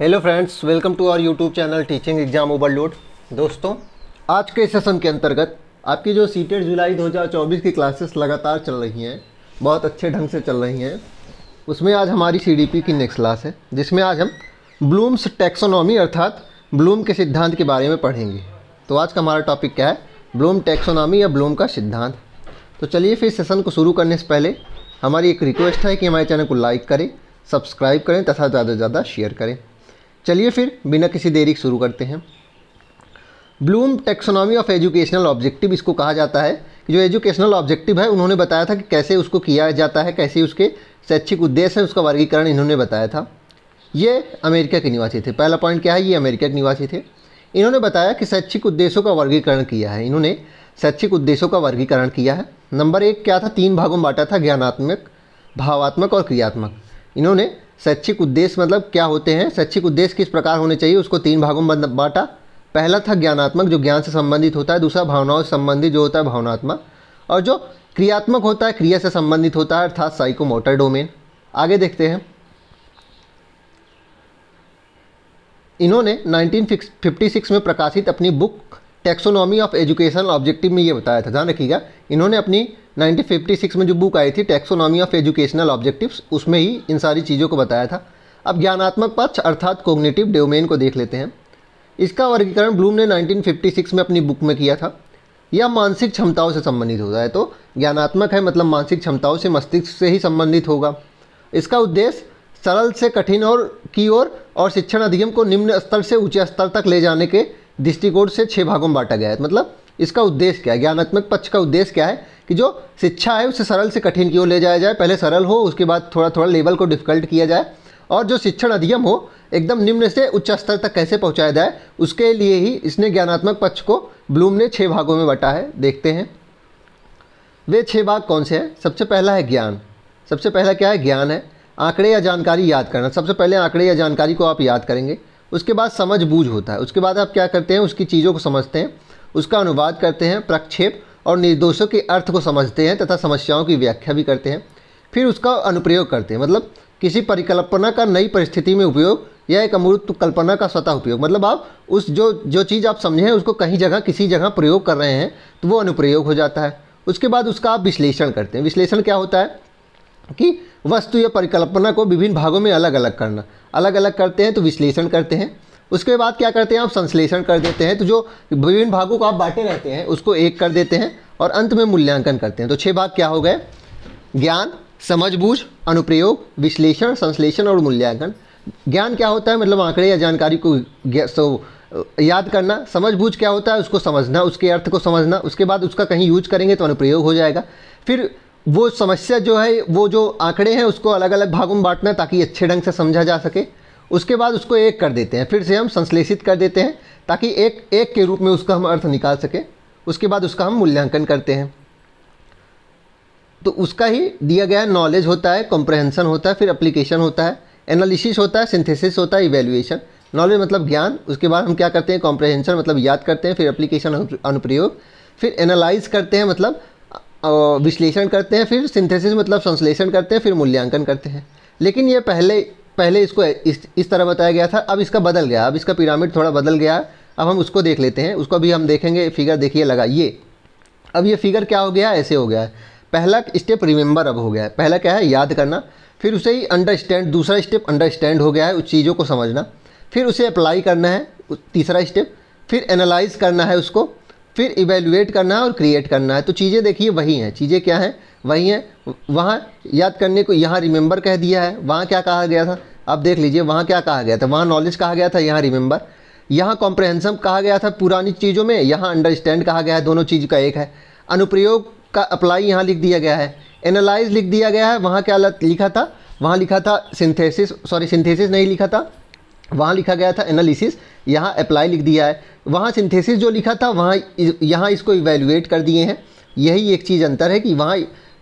hello friends welcome to our YouTube channel teaching exam overload दोस्तों आज के session के अंतर्गत आपकी जो सी e जुलाई 2024 की क्लासेस लगातार चल रही हैं बहुत अच्छे ढंग से चल रही हैं उसमें आज हमारी सी की नेक्स्ट क्लास है जिसमें आज हम ब्लूम्स टैक्सोनॉमी अर्थात ब्लूम के सिद्धांत के बारे में पढ़ेंगे तो आज का हमारा टॉपिक क्या है ब्लूम टैक्सोनॉमी या ब्लूम का सिद्धांत तो चलिए फिर सेशन को शुरू करने से पहले हमारी एक रिक्वेस्ट है कि हमारे चैनल को लाइक करें सब्सक्राइब करें तथा ज़्यादा से ज़्यादा शेयर करें चलिए फिर बिना किसी देरी शुरू करते हैं Bloom taxonomy of educational objective इसको कहा जाता है कि जो एजुकेशनल ऑब्जेक्टिव है उन्होंने बताया था कि कैसे उसको किया जाता है कैसे उसके शैक्षिक उद्देश्य है उसका वर्गीकरण इन्होंने बताया था ये अमेरिका के निवासी थे पहला पॉइंट क्या है ये अमेरिका के निवासी थे इन्होंने बताया कि शैक्षिक उद्देश्यों का वर्गीकरण किया है इन्होंने शैक्षिक उद्देश्यों का वर्गीकरण किया है नंबर एक क्या था तीन भागों में बांटा था ज्ञानात्मक भावात्मक और क्रियात्मक इन्होंने शैक्षिक उद्देश्य मतलब क्या होते हैं शैक्षिक उद्देश्य किस प्रकार होने चाहिए उसको तीन भागों में बांटा पहला था ज्ञानात्मक जो ज्ञान से संबंधित होता है दूसरा भावनाओं से संबंधित जो होता है भावनात्मक और जो क्रियात्मक होता है क्रिया से संबंधित होता है अर्थात साइकोमोटर डोमेन आगे देखते हैं इन्होंने 1956 में प्रकाशित अपनी book taxonomy of educational objective में ये बताया था ध्यान रखिएगा इन्होंने अपनी 1956 में जो बुक आई थी टेक्सोनॉमी ऑफ एजुकेशनल ऑब्जेक्टिव्स उसमें ही इन सारी चीज़ों को बताया था अब ज्ञानात्मक पक्ष अर्थात कोग्नेटिव डोमेन को देख लेते हैं इसका वर्गीकरण ब्लूम ने 1956 में अपनी बुक में किया था यह मानसिक क्षमताओं से संबंधित होता है तो ज्ञानात्मक है मतलब मानसिक क्षमताओं से मस्तिष्क से ही संबंधित होगा इसका उद्देश्य सरल से कठिन और की ओर और, और शिक्षण अधिगम को निम्न स्तर से ऊंचे स्तर तक ले जाने के दृष्टिकोण से छः भागों में बांटा गया है मतलब इसका उद्देश्य क्या है ज्ञानात्मक पक्ष का उद्देश्य क्या है कि जो शिक्षा है उसे सरल से कठिन की ओर ले जाया जाए पहले सरल हो उसके बाद थोड़ा थोड़ा लेवल को डिफिकल्ट किया जाए और जो शिक्षण अधिगम हो एकदम निम्न से उच्च स्तर तक कैसे पहुँचाया जाए उसके लिए ही इसने ज्ञानात्मक पक्ष को ब्लूम ने छः भागों में बांटा है देखते हैं वे छः भाग कौन से हैं सबसे पहला है ज्ञान सबसे पहला क्या है ज्ञान है आंकड़े या जानकारी याद करना सबसे पहले आंकड़े या जानकारी को आप याद करेंगे उसके बाद समझ बूझ होता है उसके बाद आप क्या करते हैं उसकी चीज़ों को समझते हैं उसका अनुवाद करते हैं प्रक्षेप और निर्दोषों के अर्थ को समझते हैं तथा समस्याओं की व्याख्या भी करते हैं फिर उसका अनुप्रयोग करते हैं मतलब किसी परिकल्पना का नई परिस्थिति में उपयोग या एक अमूर्त कल्पना का स्वतः उपयोग मतलब आप उस जो जो चीज़ आप समझें उसको कहीं जगह किसी जगह प्रयोग कर रहे हैं तो वो अनुप्रयोग हो जाता है उसके बाद उसका आप विश्लेषण करते हैं विश्लेषण क्या होता है कि वस्तु या परिकल्पना को विभिन्न भागों में अलग अलग करना अलग अलग करते हैं तो विश्लेषण करते हैं उसके बाद क्या करते हैं आप संश्लेषण कर देते हैं तो जो विभिन्न भागों को आप बांटे रहते हैं उसको एक कर देते हैं और अंत में मूल्यांकन करते हैं तो छः भाग क्या हो गए ज्ञान समझबूझ अनुप्रयोग विश्लेषण संश्लेषण और मूल्यांकन ज्ञान क्या होता है मतलब आंकड़े या जानकारी को सो याद करना समझबूझ क्या होता है उसको समझना उसके अर्थ को समझना उसके बाद उसका कहीं यूज करेंगे तो अनुप्रयोग हो जाएगा फिर वो समस्या जो है वो जो आंकड़े हैं उसको अलग अलग भागों में बांटना ताकि अच्छे ढंग से समझा जा सके उसके बाद उसको एक कर देते हैं फिर से हम संश्लेषित कर देते हैं ताकि एक एक के रूप में उसका हम अर्थ निकाल सकें उसके बाद उसका हम मूल्यांकन करते हैं तो उसका ही दिया गया नॉलेज होता है कॉम्प्रहेंसन होता है फिर अप्लीकेशन होता है एनालिसिस होता है सिंथेसिस होता है इवेल्युएशन नॉलेज मतलब ज्ञान उसके बाद हम क्या करते हैं कॉम्प्रहेंसन मतलब याद करते हैं फिर अप्लीकेशन अनुप्रयोग फिर एनालाइज करते हैं मतलब विश्लेषण करते हैं फिर सिंथेसिस मतलब संश्लेषण करते हैं फिर मूल्यांकन करते हैं लेकिन ये पहले पहले इसको इस इस तरह बताया गया था अब इसका बदल गया अब इसका पिरामिड थोड़ा बदल गया अब हम उसको देख लेते हैं उसको भी हम देखेंगे फिगर देखिए लगाइए अब ये फिगर क्या हो गया ऐसे हो गया है पहला स्टेप रिमेंबर अब हो गया है पहला क्या है याद करना फिर उसे ही अंडरस्टैंड दूसरा स्टेप अंडरस्टैंड हो गया है उस चीज़ों को समझना फिर उसे अप्लाई करना है तीसरा स्टेप फिर एनालाइज करना है उसको फिर इवेल्युएट करना है और क्रिएट करना है तो चीज़ें देखिए वही हैं चीज़ें क्या हैं वही हैं वहाँ याद करने को यहाँ रिमेंबर कह दिया है वहाँ क्या कहा गया था आप देख लीजिए वहाँ क्या कहा गया था वहाँ नॉलेज कहा गया था यहाँ रिमेंबर यहाँ कॉम्प्रहेंसम कहा गया था पुरानी चीज़ों में यहाँ अंडरस्टैंड कहा गया है दोनों चीज़ का एक है अनुप्रयोग का अप्लाई यहाँ लिख दिया गया है एनालाइज लिख दिया गया है वहाँ क्या लिखा था वहाँ लिखा था सिंथेसिस सॉरी सिंथेसिस नहीं लिखा था वहाँ लिखा गया था एनालिसिस यहाँ अप्लाई लिख दिया है वहाँ सिंथेसिस जो लिखा था वहाँ यहाँ इसको इवेल्युएट कर दिए हैं यही एक चीज़ अंतर है कि वहाँ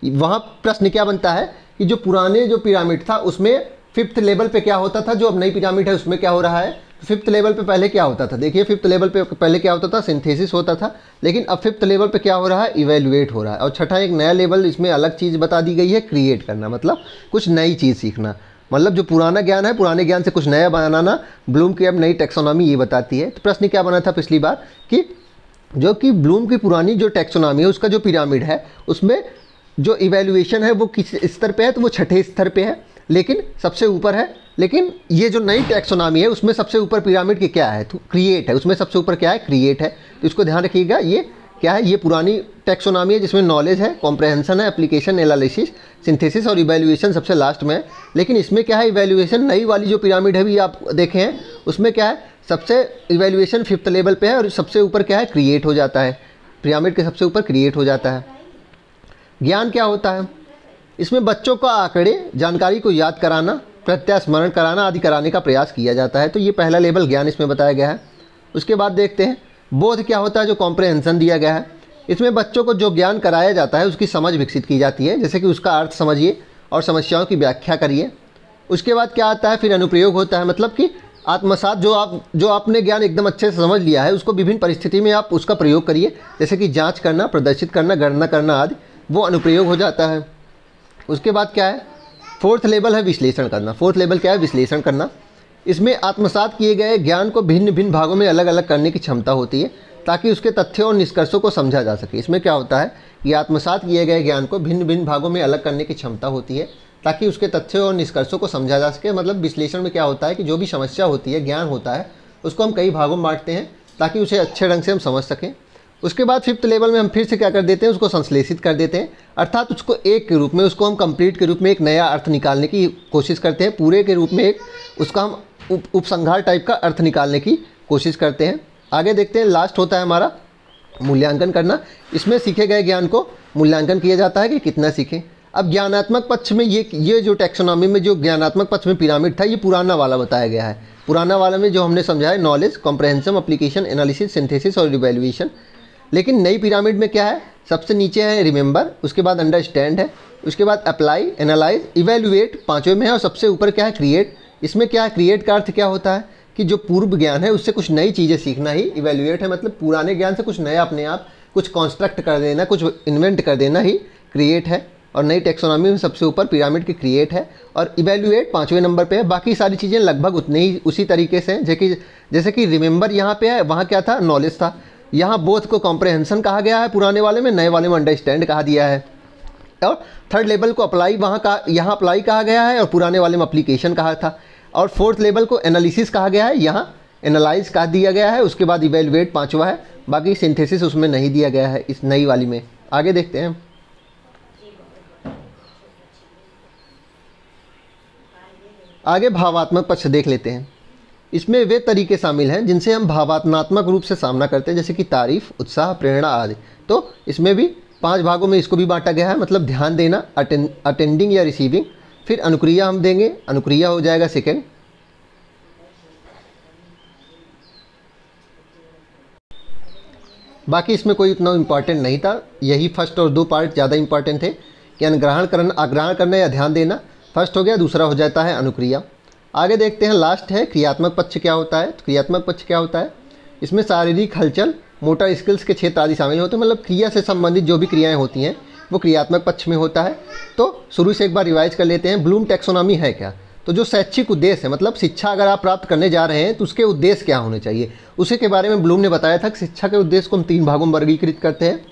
वहाँ प्रश्न क्या बनता है कि जो पुराने जो पिरामिड था उसमें फिफ्थ लेवल पे क्या होता था जो अब नई पिरामिड है उसमें क्या हो रहा है फिफ्थ लेवल पे पहले क्या होता था देखिए फिफ्थ लेवल पे पहले क्या होता था सिंथेसिस होता था लेकिन अब फिफ्थ लेवल पे क्या हो रहा है इवेल्युएट हो रहा है और छठा एक नया लेवल इसमें अलग चीज़ बता दी गई है क्रिएट करना मतलब कुछ नई चीज़ सीखना मतलब जो पुराना ज्ञान है पुराने ज्ञान से कुछ नया बनाना ब्लूम की अब नई टेक्सोनॉमी ये बताती है तो प्रश्न क्या बना था पिछली बार कि जो कि ब्लूम की पुरानी जो टेक्सोनॉमी है उसका जो पिरामिड है उसमें जो इवेल्युएशन है वो किस स्तर पे है तो वो छठे स्तर पे है लेकिन सबसे ऊपर है लेकिन ये जो नई टेक्सोनॉमी है उसमें सबसे ऊपर पिरामिड के क्या है तो क्रिएट है उसमें सबसे ऊपर क्या है क्रिएट है तो इसको ध्यान रखिएगा ये क्या है ये पुरानी टेक्सोनॉमी है जिसमें नॉलेज है कॉम्प्रहेंसन है एप्लीकेशन एनालिसिस सिंथेसिस और इवेल्युएशन सबसे लास्ट में है लेकिन इसमें क्या है इवेल्युएशन नई वाली जो पिरामिड है भी आप देखे हैं उसमें क्या है सबसे इवेल्युएशन फिफ्थ लेवल पे है और सबसे ऊपर क्या है क्रिएट हो जाता है पिरामिड के सबसे ऊपर क्रिएट हो जाता है ज्ञान क्या होता है इसमें बच्चों का आंकड़े जानकारी को याद कराना प्रत्यास्मरण कराना आदि कराने का प्रयास किया जाता है तो ये पहला लेवल ज्ञान इसमें बताया गया है उसके बाद देखते हैं बोध क्या होता है जो कॉम्प्रहेंसन दिया गया है इसमें बच्चों को जो ज्ञान कराया जाता है उसकी समझ विकसित की जाती है जैसे कि उसका अर्थ समझिए और समस्याओं की व्याख्या करिए उसके बाद क्या आता है फिर अनुप्रयोग होता है मतलब कि आत्मसात जो आप जो आपने ज्ञान एकदम अच्छे से समझ लिया है उसको विभिन्न परिस्थिति में आप उसका प्रयोग करिए जैसे कि जांच करना प्रदर्शित करना गणना करना आदि वो अनुप्रयोग हो जाता है उसके बाद क्या है फोर्थ लेवल है विश्लेषण करना फोर्थ लेवल क्या है विश्लेषण करना इसमें आत्मसात किए गए ज्ञान को भिन्न भिन्न भागों में अलग अलग करने की क्षमता होती है ताकि उसके तथ्यों और निष्कर्षों को समझा जा सके इसमें क्या होता है कि आत्मसात किए गए ज्ञान को भिन्न भिन्न भागों में अलग करने की क्षमता होती है ताकि उसके तथ्यों और निष्कर्षों को समझा जा सके मतलब विश्लेषण में क्या होता है कि जो भी समस्या होती है ज्ञान होता है उसको हम कई भागों में बांटते हैं ताकि उसे अच्छे ढंग से हम समझ सकें उसके बाद फिफ्थ लेवल में हम फिर से क्या कर देते हैं उसको संश्लेषित कर देते हैं अर्थात उसको एक के रूप में उसको हम कंप्लीट के रूप में एक नया अर्थ निकालने की कोशिश करते हैं पूरे के रूप में एक उसका हम उप उपसंहार टाइप का अर्थ निकालने की कोशिश करते हैं आगे देखते हैं लास्ट होता है हमारा मूल्यांकन करना इसमें सीखे गए ज्ञान को मूल्यांकन किया जाता है कि कितना सीखें अब ज्ञानात्मक पक्ष में ये ये जो टेक्सोनॉमी में जो ज्ञानात्मक पक्ष में पिरामिड था ये पुराना वाला बताया गया है पुराना वाला में जो हमने समझा है knowledge comprehension application analysis synthesis और रिवेल्यूशन लेकिन नई पिरामिड में क्या है सबसे नीचे है रिमेंबर उसके बाद अंडरस्टैंड है उसके बाद अप्लाई एनालाइज इवेल्युएट पाँचवें में है और सबसे ऊपर क्या है क्रिएट इसमें क्या क्रिएट का अर्थ क्या होता है कि जो पूर्व ज्ञान है उससे कुछ नई चीज़ें सीखना ही इवेल्युएट है मतलब पुराने ज्ञान से कुछ नया अपने आप कुछ कॉन्स्ट्रक्ट कर देना कुछ इन्वेंट कर देना ही क्रिएट है और नई टेक्सोनॉमी में सबसे ऊपर पिरामिड की क्रिएट है और इवेल्युएट पाँचवें नंबर पे है बाकी सारी चीज़ें लगभग उतनी ही उसी तरीके से हैं जैसे जैसे कि रिमेंबर यहाँ पे है वहाँ क्या था नॉलेज था यहाँ बोथ को कॉम्प्रहेंसन कहा गया है पुराने वाले में नए वाले में अंडरस्टैंड कहा दिया है और थर्ड लेवल को अप्लाई वहाँ का यहाँ अप्लाई कहा गया है और पुराने वाले में अप्लीकेशन कहा था और फोर्थ लेवल को एनालिसिस कहा गया है यहाँ एनालाइज कहा दिया गया है उसके बाद इवेलुएट पाँचवा है बाकी सिंथेसिस उसमें नहीं दिया गया है इस नई वाली में आगे देखते हैं आगे भावात्मक पक्ष देख लेते हैं इसमें वे तरीके शामिल हैं जिनसे हम भावात्मक रूप से सामना करते हैं जैसे कि तारीफ उत्साह प्रेरणा आदि तो इसमें भी पांच भागों में इसको भी बांटा गया है मतलब ध्यान देना अटेंडिंग या रिसीविंग फिर अनुक्रिया हम देंगे अनुक्रिया हो जाएगा सेकेंड बाकी इसमें कोई उतना इम्पॉर्टेंट नहीं था यही फर्स्ट और दो पार्ट ज़्यादा इम्पॉर्टेंट थे कि अनुग्रहण करना अग्रहण करना या ध्यान देना फर्स्ट हो गया दूसरा हो जाता है अनुक्रिया आगे देखते हैं लास्ट है क्रियात्मक पक्ष क्या होता है तो क्रियात्मक पक्ष क्या होता है इसमें शारीरिक हलचल मोटर स्किल्स के क्षेत्र आदि शामिल होते हैं मतलब क्रिया से संबंधित जो भी क्रियाएँ होती हैं वो क्रियात्मक पक्ष में होता है तो शुरू से एक बार रिवाइज कर लेते हैं ब्लूम टेक्सोनॉमी है क्या तो जो शैक्षिक उद्देश्य है मतलब शिक्षा अगर आप प्राप्त करने जा रहे हैं तो उसके उद्देश्य क्या होने चाहिए उसी के बारे में ब्लूम ने बताया था कि शिक्षा के उद्देश्य को हम तीन भागों में वर्गीकृत करते हैं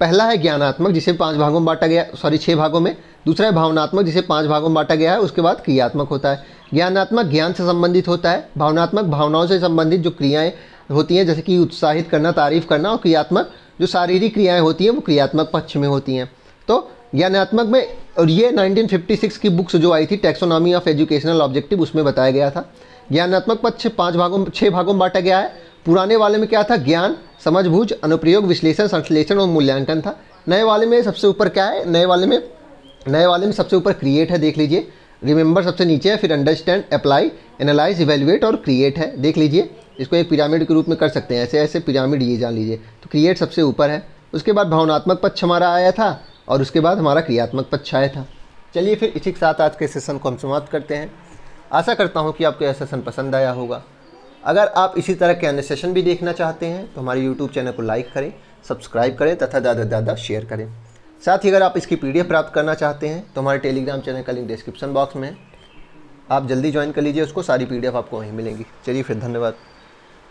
पहला है ज्ञानात्मक जिसे पांच भागों में बांटा गया सॉरी छः भागों में दूसरा है भावनात्मक जिसे पांच भागों में बांटा गया है उसके बाद क्रियात्मक होता है ज्ञानात्मक ज्ञान से संबंधित होता है भावनात्मक भावनाओं से संबंधित जो क्रियाएं होती हैं जैसे कि उत्साहित करना तारीफ करना और क्रियात्मक जो शारीरिक क्रियाएं होती हैं वो क्रियात्मक पक्ष में होती हैं तो ज्ञानात्मक में और ये 1956 की बुक्स जो आई थी टेक्सोनॉमी ऑफ एजुकेशनल ऑब्जेक्टिव उसमें बताया गया था ज्ञानात्मक पक्ष पाँच भागों छः भागों में बांटा गया है पुराने वाले में क्या था ज्ञान समझबूझ अनुप्रयोग विश्लेषण संश्लेषण और मूल्यांकन था नए वाले में सबसे ऊपर क्या है नए वाले में नए वाले में सबसे ऊपर क्रिएट है देख लीजिए रिमेंबर सबसे नीचे है फिर अंडरस्टैंड अप्लाई एनालाइज इवेल्युएट और क्रिएट है देख लीजिए इसको एक पिरामिड के रूप में कर सकते हैं ऐसे ऐसे पिरामिड ये जान लीजिए तो क्रिएट सबसे ऊपर है उसके बाद भावनात्मक पक्ष हमारा आया था और उसके बाद हमारा क्रियात्मक पक्ष आया था चलिए फिर इसी के साथ आज के सेशन को हम समाप्त करते हैं आशा करता हूँ कि आपको यह सेशन पसंद आया होगा अगर आप इसी तरह के अन्य सेशन भी देखना चाहते हैं तो हमारे यूट्यूब चैनल को लाइक करें सब्सक्राइब करें तथा ज़्यादा से ज़्यादा शेयर करें साथ ही अगर आप इसकी पीडीएफ प्राप्त करना चाहते हैं तो हमारे टेलीग्राम चैनल का लिंक डिस्क्रिप्शन बॉक्स में है आप जल्दी ज्वाइन कर लीजिए उसको सारी पीडीएफ आपको वहीं मिलेंगी चलिए फिर धन्यवाद